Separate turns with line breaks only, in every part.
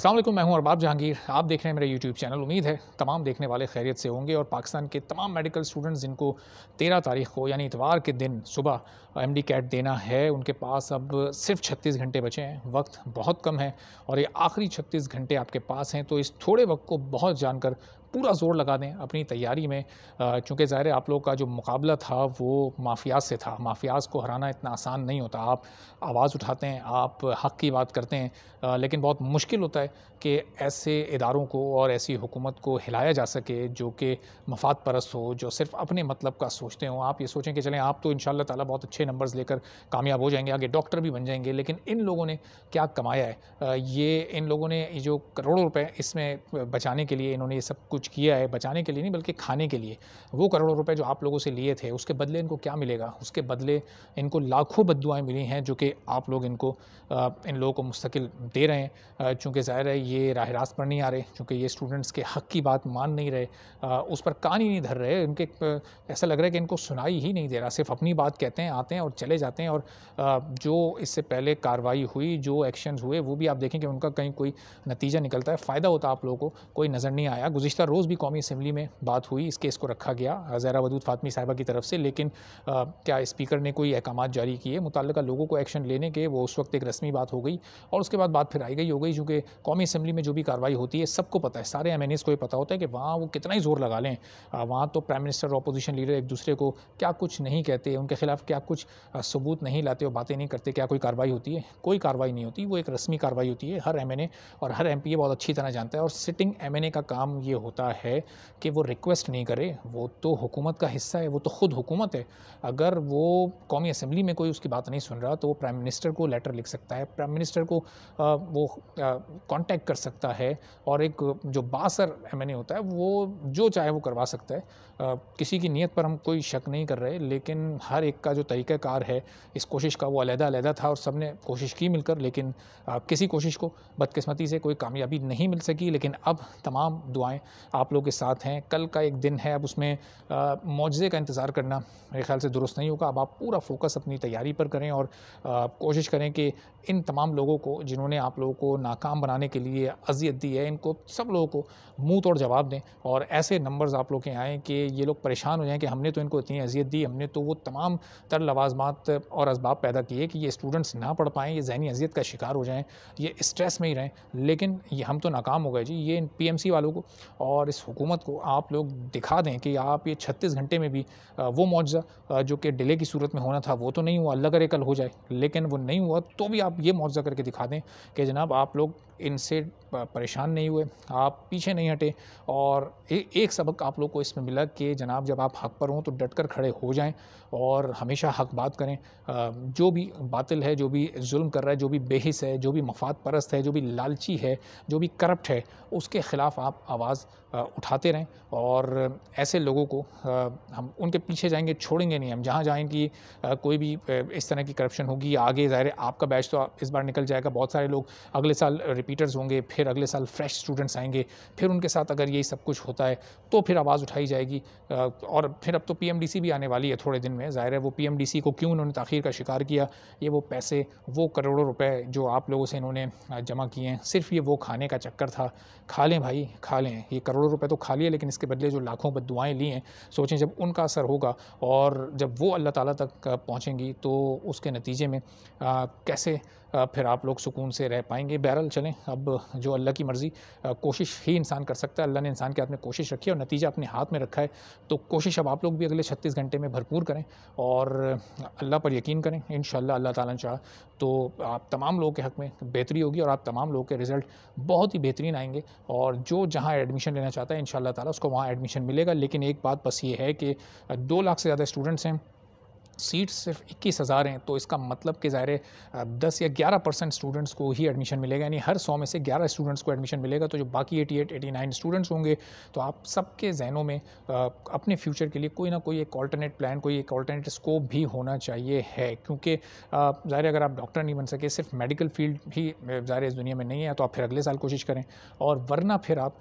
असल मैं हूं अरबाब जहांगीर आप देख रहे हैं मेरा यूट्यूब चैनल उम्मीद है तमाम देखने वाले खैरियत से होंगे और पाकिस्तान के तमाम मेडिकल स्टूडेंट्स जिनको तेरह तारीख को यानी इतवार के दिन सुबह एम डी कैट देना है उनके पास अब सिर्फ छत्तीस घंटे बचे हैं वक्त बहुत कम है और ये आखिरी छत्तीस घंटे आपके पास हैं तो इस थोड़े वक्त को बहुत जानकर पूरा जोर लगा दें अपनी तैयारी में चूँकि ज़ाहिर आप लोग का जो मुकाबला था वो माफियाज से था माफियाज को हराना इतना आसान नहीं होता आप आवाज़ उठाते हैं आप हक़ की बात करते हैं लेकिन बहुत मुश्किल होता है कि ऐसे इदारों को और ऐसी हुकूमत को हिलाया जा सके जो कि मफाद परस्त हो जो सिर्फ अपने मतलब का सोचते हों आप ये सोचें कि चलें आप तो इन ताला बहुत अच्छे नंबर्स लेकर कामयाब हो जाएंगे आगे डॉक्टर भी बन जाएंगे लेकिन इन लोगों ने क्या कमाया है ये इन लोगों ने जो करोड़ों रुपए इसमें बचाने के लिए इन्होंने ये सब कुछ कुछ किया है बचाने के लिए नहीं बल्कि खाने के लिए वो करोड़ों रुपए जो आप लोगों से लिए थे उसके बदले इनको क्या मिलेगा उसके बदले इनको लाखों बदुआएँ मिली हैं जो कि आप लोग इनको इन लोगों को मुस्तकिल दे रहे हैं चूँकि ज़ाहिर है ये राह रास्त पर नहीं आ रहे चूँकि ये स्टूडेंट्स के हक़ की बात मान नहीं रहे उस पर कान ही नहीं धर रहे इनके ऐसा लग रहा है कि इनको सुनाई ही नहीं दे रहा सिर्फ अपनी बात कहते हैं आते हैं और चले जाते हैं और जो इससे पहले कार्रवाई हुई जो एक्शन हुए वो भी आप देखें कि उनका कहीं कोई नतीजा निकलता है फ़ायदा होता आप लोगों को कोई नज़र नहीं आया गुजशत रोज़ भी कौमी असम्बली में बात हुई इस केस को रखा गया ज़ैरा वदूद फातमी साहिबा की तरफ से लेकिन आ, क्या स्पीकर ने कोई अहकाम जारी किए मुतल लोगों को एक्शन लेने के वो उस वक्त एक रस्मी बात हो गई और उसके बाद बात फिर आई गई हो गई चूँकि कौमी असम्बली में जो भी कार्रवाई होती है सबको पता है सारे एम एन एस को ये पता होता है कि वहाँ वो कितना ही जोर लगा लें वहाँ तो प्राइम मिनिस्टर और अपोजिशन लीडर एक दूसरे को क्या कुछ नहीं कहते उनके खिलाफ क्या कुछ सबूत नहीं लाते और बातें नहीं करते क्या कोई कार्रवाई होती है कोई कार्रवाई नहीं होती वो एक रस्मी कार्रवाई होती है हर एम और हर एम बहुत अच्छी तरह जानता है और सिटिंग एम का काम ये होता है सकता है कि वो रिक्वेस्ट नहीं करे वो तो हुकूमत का हिस्सा है वो तो ख़ुद हुकूमत है अगर वो कौमी असम्बली में कोई उसकी बात नहीं सुन रहा तो वो प्राइम मिनिस्टर को लेटर लिख सकता है प्राइम मिनिस्टर को आ, वो कांटेक्ट कर सकता है और एक जो बासर एम होता है वो जो चाहे वो करवा सकता है आ, किसी की नीयत पर हम कोई शक नहीं कर रहे लेकिन हर एक का जो तरीक़ाकार है इस कोशिश का वो अलहदा था और सब ने कोशिश की मिलकर लेकिन आ, किसी कोशिश को बदकस्मती से कोई कामयाबी नहीं मिल सकी लेकिन अब तमाम दुआएं आप लोग के साथ हैं कल का एक दिन है अब उसमें मुआवजे का इंतज़ार करना मेरे ख्याल से दुरुस्त नहीं होगा अब आप पूरा फोकस अपनी तैयारी पर करें और कोशिश करें कि इन तमाम लोगों को जिन्होंने आप लोगों को नाकाम बनाने के लिए अजियत दी है इनको सब लोगों को मुँह तोड़ जवाब दें और ऐसे नंबर्स आप लोग के आएँ कि ये लोग परेशान हो जाएँ कि हमने तो इनको इतनी अजियत दी हमने तो वो तमाम तर लवाजमात और इसबाब पैदा किए कि ये स्टूडेंट्स ना पढ़ पाएँ ये जहनी अजियत का शिकार हो जाएँ ये स्ट्रेस में ही रहें लेकिन ये हम तो नाकाम हो गए जी ये पी वालों को और और इस हुकूमत को आप लोग दिखा दें कि आप ये छत्तीस घंटे में भी वो मुआवजा जो कि डिले की सूरत में होना था वो तो नहीं हुआ अल्लाह करे कल हो जाए लेकिन वो नहीं हुआ तो भी आप ये मुआवजा करके दिखा दें कि जनाब आप लोग इनसे परेशान नहीं हुए आप पीछे नहीं हटे और ए, एक सबक आप लोग को इसमें मिला कि जनाब जब आप हक पर हों तो डट कर खड़े हो जाएं और हमेशा हक बात करें जो भी बातिल है जो भी जुल्म कर रहा है जो भी बेहिस है जो भी मफाद परस्त है जो भी लालची है जो भी करप्ट है उसके ख़िलाफ़ आप आवाज़ उठाते रहें और ऐसे लोगों को हम उनके पीछे जाएंगे छोड़ेंगे नहीं हम जहाँ जाएँ कोई भी इस तरह की करप्शन होगी आगे ज़ाहिर आपका बैच तो इस बार निकल जाएगा बहुत सारे लोग अगले साल रिपीट रिपीटर्स होंगे फिर अगले साल फ्रेश स्टूडेंट्स आएंगे फिर उनके साथ अगर यही सब कुछ होता है तो फिर आवाज़ उठाई जाएगी और फिर अब तो पी भी आने वाली है थोड़े दिन में ज़ाहिर है वो पी को क्यों उन्होंने तखीर का शिकार किया ये वो पैसे वो करोड़ों रुपए जो आप लोगों से इन्होंने जमा किए हैं सिर्फ ये वो खाने का चक्कर था खा लें भाई खा लें ये करोड़ों रुपए तो खा लिए लेकिन इसके बदले जो लाखों पर दुआएँ ली हैं सोचें जब उनका असर होगा और जब वो अल्लाह ताला तक पहुँचेंगी तो उसके नतीजे में आ, कैसे आ, फिर आप लोग सुकून से रह पाएंगे बैरल चलें में अब जो अल्लाह की मर्ज़ी कोशिश ही इंसान कर सकता है अल्लाह ने इंसान के हाथ में कोशिश रखी है और नतीजा अपने हाथ में रखा है तो कोशिश अब आप लोग भी अगले छत्तीस घंटे में भरपूर करें और अल्लाह पर यकीन करें इन अल्लाह ताला ने चाह तो आप तमाम लोगों के हक़ में बेहतरी होगी और आप तमाम लोगों के रिज़ल्ट बहुत ही बेहतरीन आएंगे और जो जहाँ एडमिशन लेना चाहता है इन ताला उसको वहाँ एडमिशन मिलेगा लेकिन एक बात बस ये है कि दो लाख से ज़्यादा स्टूडेंट्स हैं सीट्स सिर्फ इक्कीस हज़ार हैं तो इसका मतलब कि ज़ाहिर दस या ग्यारह परसेंट स्टूडेंट्स को ही एडमिशन मिलेगा यानी हर सौ में से ग्यारह स्टूडेंट्स को एडमिशन मिलेगा तो जो बाकी eighty eight eighty nine students होंगे तो आप सबके जहनों में अपने फ्यूचर के लिए कोई ना कोई एक ऑल्टरनेट प्लान कोई एक ऑल्टरनेट स्कोप भी होना चाहिए है क्योंकि ज़ाहिर अगर आप डॉक्टर नहीं बन सके सिर्फ मेडिकल फील्ड भी ज़ाहिर इस दुनिया में नहीं है तो आप फिर अगले साल कोशिश करें और वरना फिर आप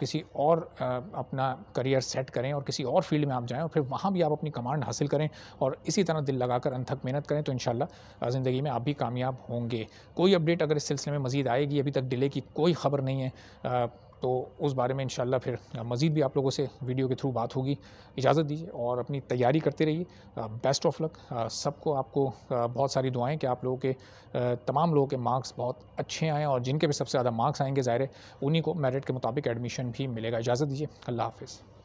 किसी और अपना करियर सेट करें और किसी और फील्ड में आप जाएँ और फिर वहाँ भी आप अपनी कमांड हासिल करें और इसी तरह दिल लगाकर अनथक मेहनत करें तो इन ज़िंदगी में आप भी कामयाब होंगे कोई अपडेट अगर इस सिलसिले में मजीद आएगी अभी तक डिले की कोई खबर नहीं है तो उस बारे में इन फिर मज़ीद भी आप लोगों से वीडियो के थ्रू बात होगी इजाज़त दीजिए और अपनी तैयारी करते रहिए बेस्ट ऑफ लक सबको आपको बहुत सारी दुआएं कि आप लोगों के तमाम लोगों के मार्क्स बहुत अच्छे आएँ और जिनके भी सबसे ज़्यादा मार्क्स आएंगे ज़ाहिर उन्हीं को मेरिट के मुताबिक एडमिशन भी मिलेगा इजाज़त दीजिए अल्लाह हाफिज़